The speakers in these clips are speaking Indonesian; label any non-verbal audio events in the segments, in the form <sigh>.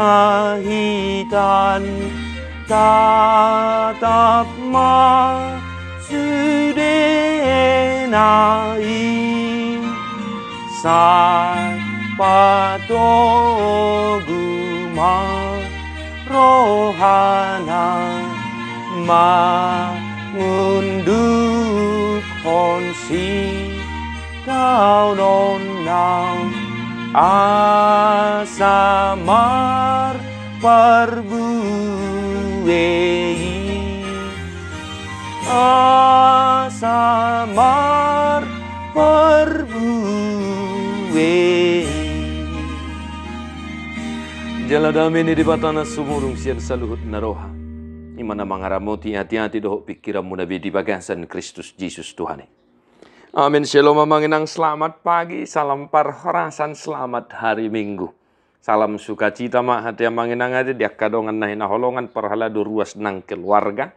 사이간따답마수레나이사바도구마로하나마운두혼시다운온나 asamar parbuwei asamar parbuei jaladamini di batana sumurung sian saluhut naroha imana mangaramoti hati-hati doh pikiranmu nabi di bagasan Kristus Yesus Tuhan Amin. Shalom mengenang selamat pagi, salam parhorasan selamat hari Minggu. Salam sukacita mak hati yang mengenang hati dia kadongan nahina holongan perhala duruas nang keluarga.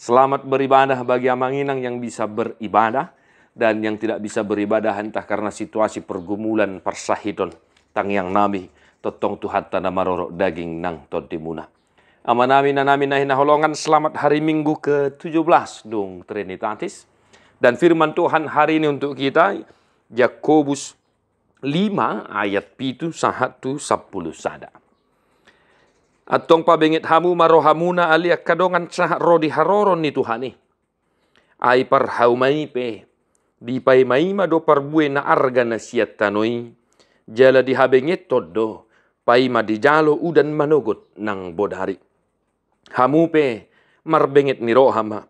Selamat beribadah bagi yang yang bisa beribadah dan yang tidak bisa beribadah entah karena situasi pergumulan persahidon tang yang nabi totong tuhat tanah marorok daging nang todimuna. Amanami nanami nahina holongan selamat hari Minggu ke-17 tujuh dung Trinitatis. Dan firman Tuhan hari ini untuk kita Yakobus 5 ayat pitu tu sepuluh sada. Atong bengit hamu marohamuna alia kadongan sah rodi haroron ni Tuhan Ai par haumai pe di pai mai ma do parbue na arga na siat tanoi jala di habengit todo pai ma di jalo udan manogot nang bodhari hamu pe bengit ni rohama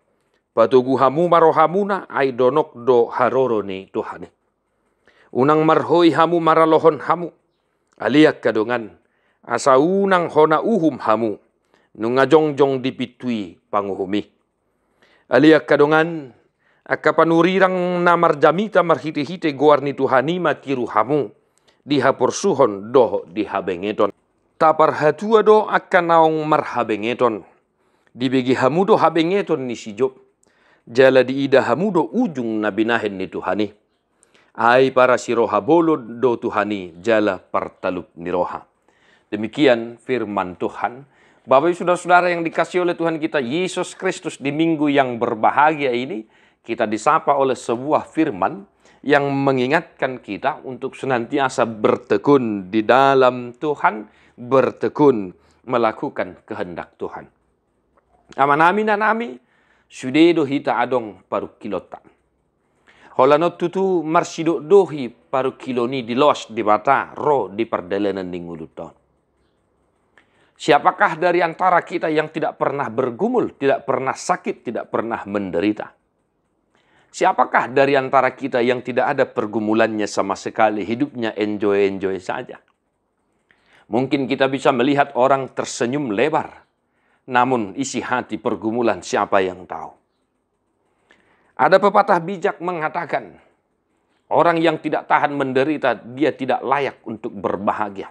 Patugu hamu marohamuna ai donok do haroro ni Tuhan. Unang marhoy hamu maralohon hamu. Aliak kadongan. Asa unang hona uhum hamu. Nungajongjong dipitui panguhumi. Aliak kadongan. Akapanurirang namar jamita marhite hiti goar Tuhani matiru hamu. dihapur suhon doh dihabengeton. Tapar hatua do akan naong marhabengeton. Dibegi hamu do habengeton ni jala ida hamudo ujung nabinahin ni Tuhani. Ai para siroha bolo do Tuhani jala partalup niroha. Demikian firman Tuhan. Bapak ibu saudara-saudara yang dikasih oleh Tuhan kita Yesus Kristus di minggu yang berbahagia ini, kita disapa oleh sebuah firman yang mengingatkan kita untuk senantiasa bertekun di dalam Tuhan, bertekun melakukan kehendak Tuhan. Amin, amin dan amin shudedo hita adong paru kilota. Holano tutu marsido dohi paru kiloni di los di bata ro di perdalanan di nguluton. Siapakah dari antara kita yang tidak pernah bergumul, tidak pernah sakit, tidak pernah menderita? Siapakah dari antara kita yang tidak ada pergumulannya sama sekali, hidupnya enjoy-enjoy saja? Mungkin kita bisa melihat orang tersenyum lebar, namun isi hati pergumulan siapa yang tahu. Ada pepatah bijak mengatakan, orang yang tidak tahan menderita, dia tidak layak untuk berbahagia.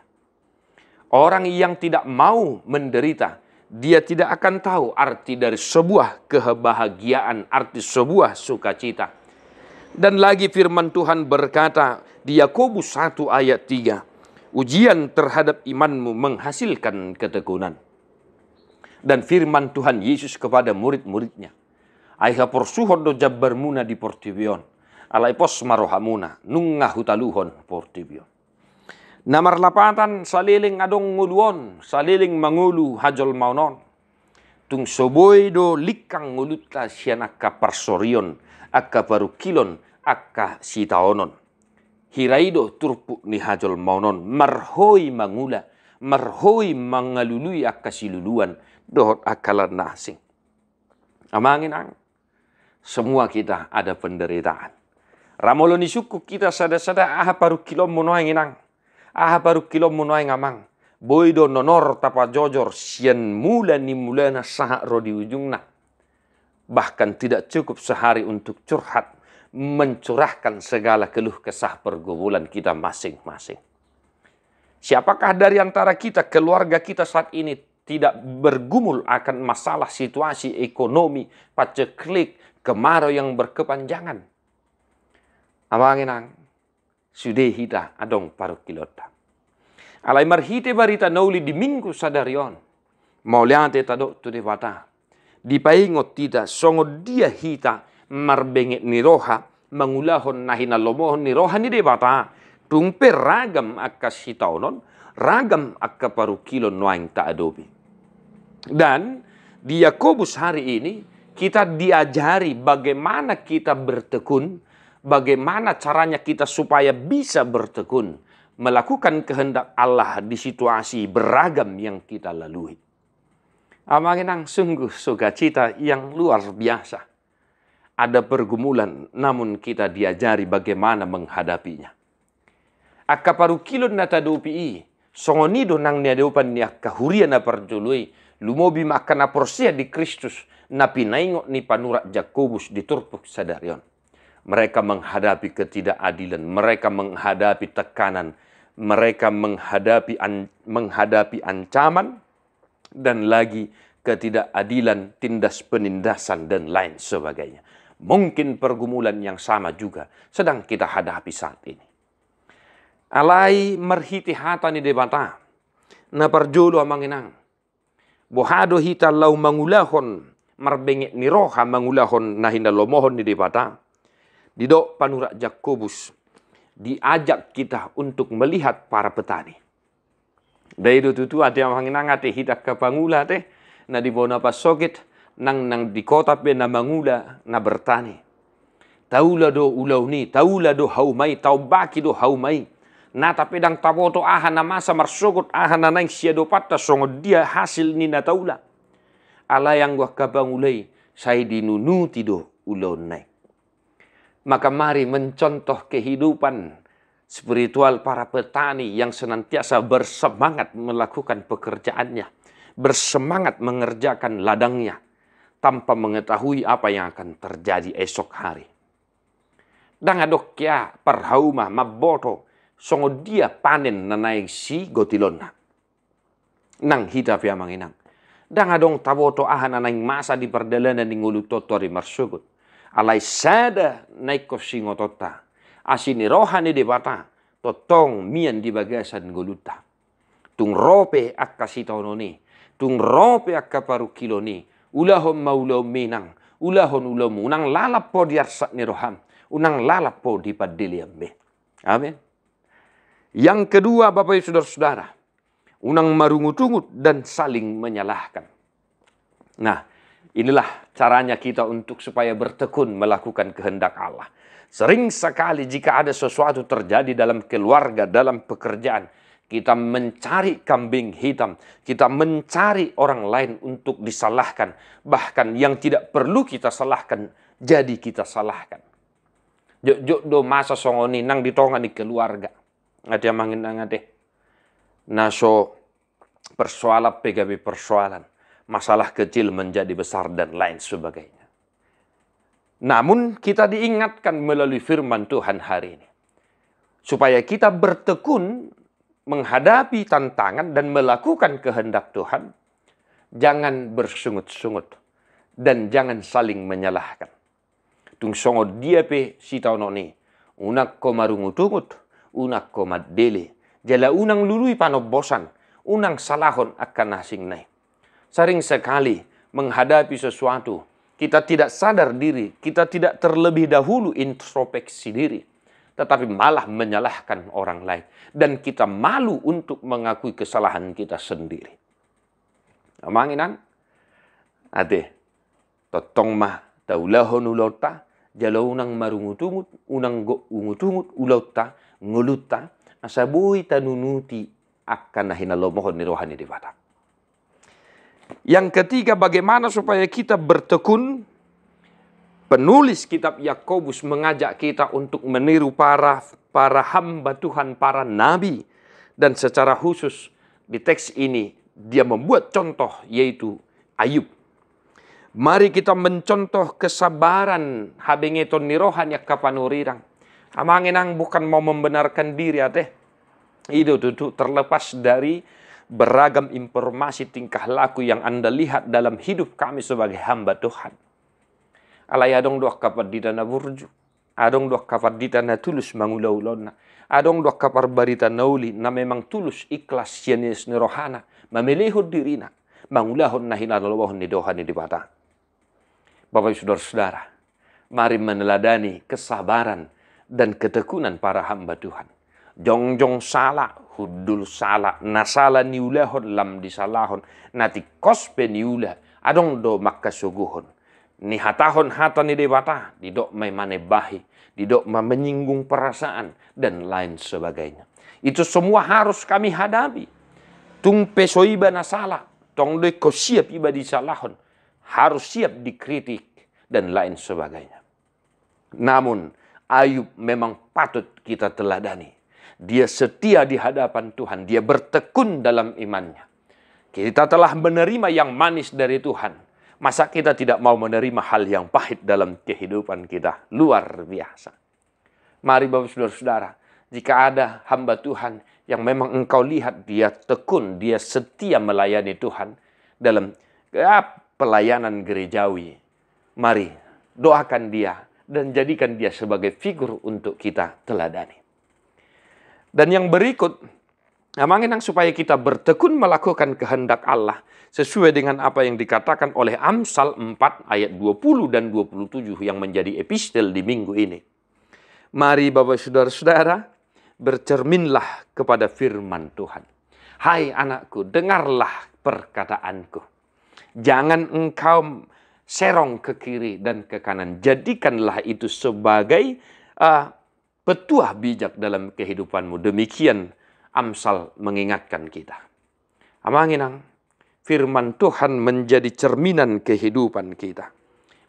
Orang yang tidak mau menderita, dia tidak akan tahu arti dari sebuah kebahagiaan, arti sebuah sukacita. Dan lagi firman Tuhan berkata di Yakobus 1 ayat 3, ujian terhadap imanmu menghasilkan ketekunan dan firman Tuhan Yesus kepada murid-muridnya. Aiha porsuhon do muna di portibion. Alai pos marohamuna nungah hutaluhon portibion. Namar lapatan saliling adong nguluon, saliling mangulu hajol maunon. Tung soboy do likang ngulutla sian akka parsorion, akka parukilon, akka sitaonon. Hiraido turpu ni hajol maunon, marhoi mangula, marhoi mangalului akasiluluan dohot akalan nasing. Amangin ang. Semua kita ada penderitaan. Ramoloni suku kita sada-sada ah paru kilo monoang inang. Ah paru kilom ngamang amang. Boido nonor tapa jojor sian mula ni na saha rodi ujungna. Bahkan tidak cukup sehari untuk curhat mencurahkan segala keluh kesah pergumulan kita masing-masing. Siapakah dari antara kita, keluarga kita saat ini tidak bergumul akan masalah situasi ekonomi, paceklik, kemarau yang berkepanjangan? sudah hita adong kilota. Alai marhite barita nauli di minggu sadarion. Mauliate tado tu dewata Di paingot tita songo dia hita marbenget niroha mengulahon nahina lomohon niroha ni dewata tumpe ragam akka hitaunon, ragam akka parukilon no tak adobi dan di Yakobus hari ini kita diajari bagaimana kita bertekun, bagaimana caranya kita supaya bisa bertekun, melakukan kehendak Allah di situasi beragam yang kita lalui. Amarinang sungguh sukacita yang luar biasa. Ada pergumulan, namun kita diajari bagaimana menghadapinya akka kilo na tadopi'i songoni do nang nia deupan ni akka huria na parjului lumobi makka na porsia di Kristus na pinaingo ni panura Jakobus di Turpuk Sadarion. Mereka menghadapi ketidakadilan, mereka menghadapi tekanan, mereka menghadapi an, menghadapi ancaman dan lagi ketidakadilan, tindas penindasan dan lain sebagainya. Mungkin pergumulan yang sama juga sedang kita hadapi saat ini alai merhiti hatani debata na parjolo amanginang bohado hita lau mangulahon Marbengit ni roha mangulahon na hinalomohon ni debata didok panurak Jakobus diajak kita untuk melihat para petani dari itu tu ada yang manginang ate hidak pangula teh na di dibona pasokit nang nang di kota pe na mangula na bertani taula do ulau ni taula do haumai taubaki do mai na tapi dang taboto ahana masa marsugut ahana nang siado patta songo dia hasil ni na taula ala yang gua kabang ulai saya dinunu tido ulon naik maka mari mencontoh kehidupan spiritual para petani yang senantiasa bersemangat melakukan pekerjaannya bersemangat mengerjakan ladangnya tanpa mengetahui apa yang akan terjadi esok hari. Dang adok kia perhauma maboto songo dia panen nanai si gotilonna. Nang hita ya manginang. Dang adong dong to ahan anang masa di perdalanan ning ulu totori marsugut. Alai sada naik ngotota, singotota. Asini rohani di bata. Totong mian di bagasan goluta. Tung rope akka ni. Tung rope akka ni. Ulahom maulom minang. Ulahon ulomu. Unang lalap po arsak ni roham. Unang lalap po di padiliam be. Amin. Yang kedua Bapak Ibu Saudara-saudara, unang marungut-ungut dan saling menyalahkan. Nah, inilah caranya kita untuk supaya bertekun melakukan kehendak Allah. Sering sekali jika ada sesuatu terjadi dalam keluarga, dalam pekerjaan, kita mencari kambing hitam, kita mencari orang lain untuk disalahkan, bahkan yang tidak perlu kita salahkan, jadi kita salahkan. Jok jok do masa songoni nang ditongani keluarga ada mangin deh, naso persoalan PKB persoalan masalah kecil menjadi besar dan lain sebagainya. Namun kita diingatkan melalui firman Tuhan hari ini supaya kita bertekun menghadapi tantangan dan melakukan kehendak Tuhan. Jangan bersungut-sungut dan jangan saling menyalahkan. Tung songo dia pe si tau noni unak komarungutungut. tungut unak komat dele. Jala unang lului bosan, unang salahon akan nasing nai. Sering sekali menghadapi sesuatu, kita tidak sadar diri, kita tidak terlebih dahulu introspeksi diri, tetapi malah menyalahkan orang lain. Dan kita malu untuk mengakui kesalahan kita sendiri. Amanginan, ade, totong mah taulahon jala unang marungutungut, unang go ungutungut ulauta, nguluta asabui tanunuti akan nahina lomohon ni rohani devata. Yang ketiga bagaimana supaya kita bertekun Penulis kitab Yakobus mengajak kita untuk meniru para para hamba Tuhan, para nabi dan secara khusus di teks ini dia membuat contoh yaitu Ayub. Mari kita mencontoh kesabaran habengeton nirohan ya kapanurirang Amanginang bukan mau membenarkan diri adeh. Itu tuh terlepas dari beragam informasi tingkah laku yang Anda lihat dalam hidup kami sebagai hamba Tuhan. Alai adong doa kapar di tanah burju. Adong doa kapar di tanah tulus mangulaulona. Adong doa kapar barita nauli na memang tulus ikhlas jenis nerohana. Memelihut dirina. Mangulahun nahilalawahun nidohani di batang. Bapak saudara-saudara, mari meneladani kesabaran dan ketekunan para hamba Tuhan. Jongjong salah, hudul salah, nasala niulahon lam disalahon, nati kospe niulah, adong do makka suguhon. Ni hatahon hata ni debata, didok mane bahi, didok menyinggung perasaan, dan lain sebagainya. Itu semua harus kami hadapi. Tung pesoiba nasala, tong ko siap iba disalahon, harus siap dikritik, dan lain sebagainya. Namun, Ayub memang patut kita teladani. Dia setia di hadapan Tuhan, dia bertekun dalam imannya. Kita telah menerima yang manis dari Tuhan. Masa kita tidak mau menerima hal yang pahit dalam kehidupan kita? Luar biasa. Mari Bapak Saudara-saudara, jika ada hamba Tuhan yang memang engkau lihat dia tekun, dia setia melayani Tuhan dalam ya, pelayanan gerejawi. Mari doakan dia dan jadikan dia sebagai figur untuk kita teladani. Dan yang berikut, Amanginang supaya kita bertekun melakukan kehendak Allah sesuai dengan apa yang dikatakan oleh Amsal 4 ayat 20 dan 27 yang menjadi epistel di minggu ini. Mari Bapak Saudara-saudara, bercerminlah kepada firman Tuhan. Hai anakku, dengarlah perkataanku. Jangan engkau serong ke kiri dan ke kanan. Jadikanlah itu sebagai uh, petuah bijak dalam kehidupanmu. Demikian Amsal mengingatkan kita. Amanginang, firman Tuhan menjadi cerminan kehidupan kita.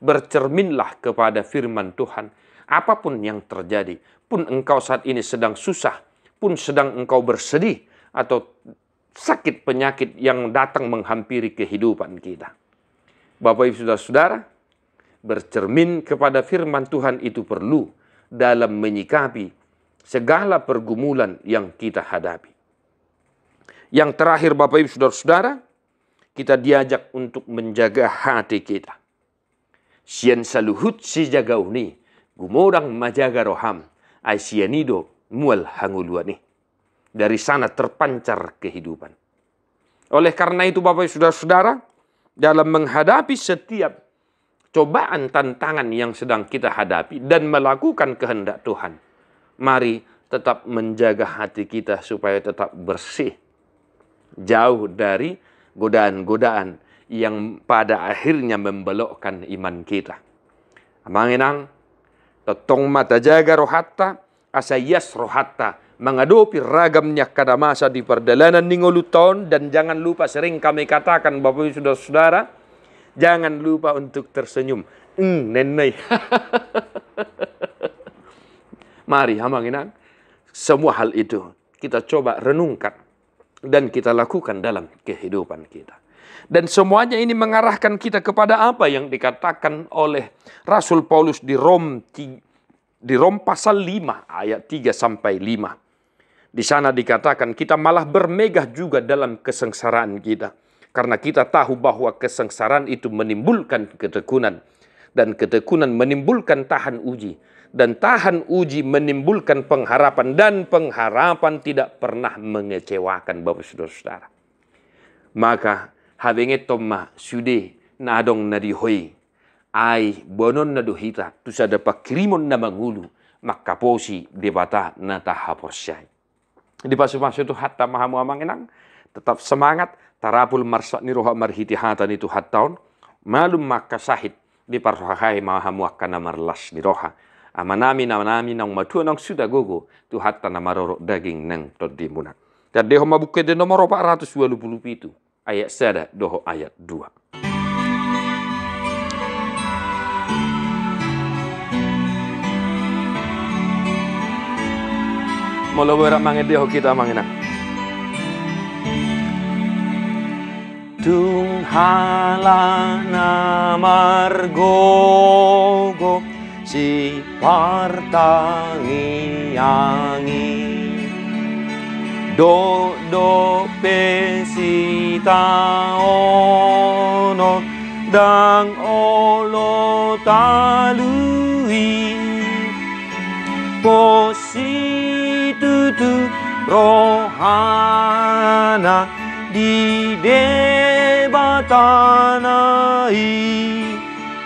Bercerminlah kepada firman Tuhan. Apapun yang terjadi, pun engkau saat ini sedang susah, pun sedang engkau bersedih, atau sakit penyakit yang datang menghampiri kehidupan kita Bapak Ibu Saudara-saudara, bercermin kepada firman Tuhan itu perlu dalam menyikapi segala pergumulan yang kita hadapi. Yang terakhir Bapak Ibu Saudara-saudara, kita diajak untuk menjaga hati kita. Sian saluhut si jagauni, gumorang majaga roham, aisyanido mual hanguluani. Dari sana terpancar kehidupan. Oleh karena itu Bapak Ibu Saudara-saudara, dalam menghadapi setiap cobaan tantangan yang sedang kita hadapi dan melakukan kehendak Tuhan. Mari tetap menjaga hati kita supaya tetap bersih, jauh dari godaan-godaan yang pada akhirnya membelokkan iman kita. Manginang, Tetong mata jaga rohatta, asayas rohatta, mengadopi ragamnya kada masa di perjalanan tahun dan jangan lupa sering kami katakan Bapak Ibu Saudara-saudara jangan lupa untuk tersenyum eng nenek <laughs> mari hamanginang semua hal itu kita coba renungkan dan kita lakukan dalam kehidupan kita dan semuanya ini mengarahkan kita kepada apa yang dikatakan oleh Rasul Paulus di Rom di Rom pasal 5 ayat 3 sampai 5. Di sana dikatakan kita malah bermegah juga dalam kesengsaraan kita. Karena kita tahu bahwa kesengsaraan itu menimbulkan ketekunan. Dan ketekunan menimbulkan tahan uji. Dan tahan uji menimbulkan pengharapan. Dan pengharapan tidak pernah mengecewakan Bapak Saudara-saudara. Maka habenge tomma sude nadong adong Ai bonon na duhita tusada pakrimon na mangulu. Makaposi debata na di pasu pasu itu hatta mahamu amanginang. Tetap semangat. Tarabul marsak ni marhiti hatan itu hattaun. Malum maka sahid. Di pasu maha mahamu akana marlas ni roha. Amanami namanami nang matu nang sudah gogo. Tu hatta namarorok daging nang munak Dan dia homa buka di nomor itu ayat sada doho ayat dua Mologo mangit di Tung halana margo go si partangi angi do do pesita ono dang olo talui posisi ロハナリレバタナイ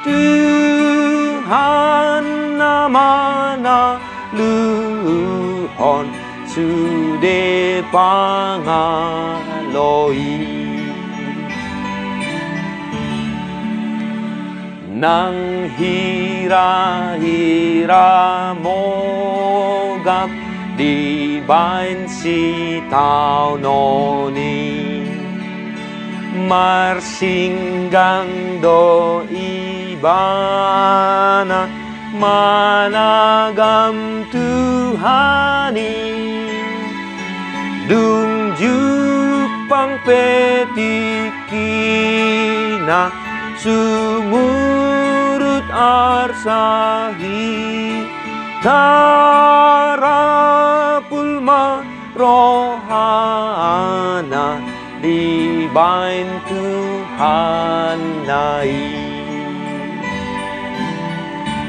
トゥハナマナルホンスデパガロイなんひらひらもが Di si tau noni singgang do ibana managam Tuhani dunjuk pangpetikina sumurut arsahi tarang rohana Divine Tuhanai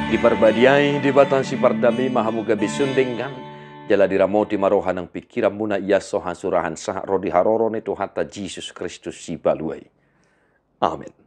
Diperbadiai di batang sipar dami mahamuga bisundingan Jala diramo di ang pikiran muna ia sohan surahan sah rodi harorone hatta Jesus Kristus si baluai. Amin.